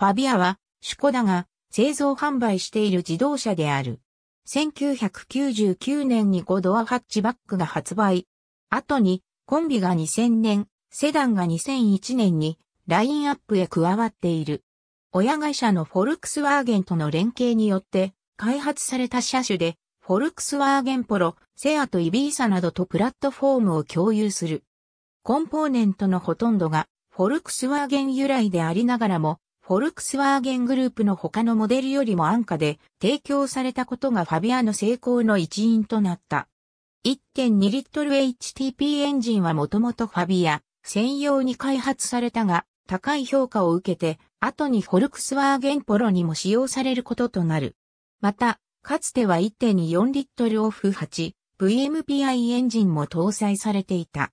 ファビアは、シュコダが製造販売している自動車である。1999年に5ドアハッチバックが発売。後に、コンビが2000年、セダンが2001年に、ラインアップへ加わっている。親会社のフォルクスワーゲンとの連携によって、開発された車種で、フォルクスワーゲンポロ、セアとイビーサなどとプラットフォームを共有する。コンポーネントのほとんどが、フォルクスワーゲン由来でありながらも、フォルクスワーゲングループの他のモデルよりも安価で提供されたことがファビアの成功の一因となった。1.2リットル HTP エンジンはもともとファビア専用に開発されたが高い評価を受けて後にフォルクスワーゲンポロにも使用されることとなる。また、かつては1.4リットルオフ 8VMPI エンジンも搭載されていた。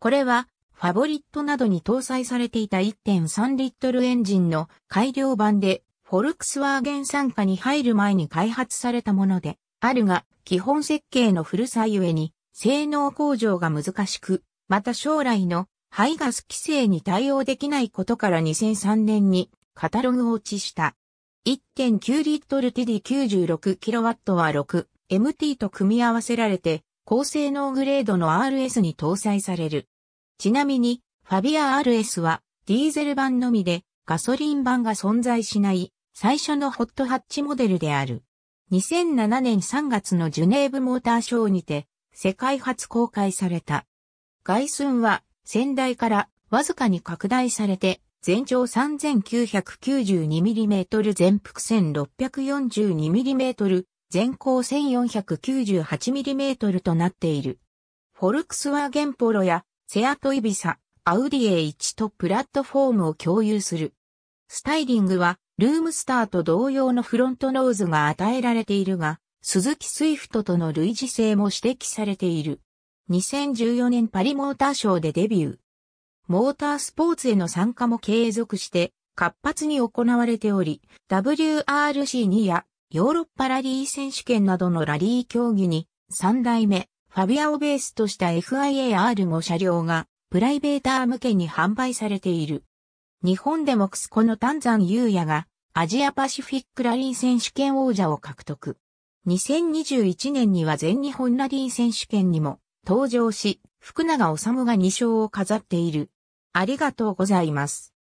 これはファボリットなどに搭載されていた1.3リットルエンジンの改良版で、フォルクスワーゲン参加に入る前に開発されたもので、あるが、基本設計の古さゆえに、性能向上が難しく、また将来の排ガス規制に対応できないことから2003年にカタログ落ちした。1.9リットル TD96kW は 6MT と組み合わせられて高性能グレードの RS に搭載される。ちなみに、ファビア RS はディーゼル版のみでガソリン版が存在しない最初のホットハッチモデルである。2007年3月のジュネーブモーターショーにて世界初公開された。外寸は先代からわずかに拡大されて全長 3992mm 全幅 1642mm 全高 1498mm となっている。フォルクスワーゲンポロやセアトイビサ、アウディ A1 とプラットフォームを共有する。スタイリングは、ルームスターと同様のフロントノーズが与えられているが、鈴木スイフトとの類似性も指摘されている。2014年パリモーターショーでデビュー。モータースポーツへの参加も継続して活発に行われており、WRC2 やヨーロッパラリー選手権などのラリー競技に3代目ファビアをベースとした FIAR 5車両がプライベーター向けに販売されている。日本でもクスコの丹山優也がアジアパシフィックラリー選手権王者を獲得。2021年には全日本ラリー選手権にも登場し、福永治が2勝を飾っている。ありがとうございます。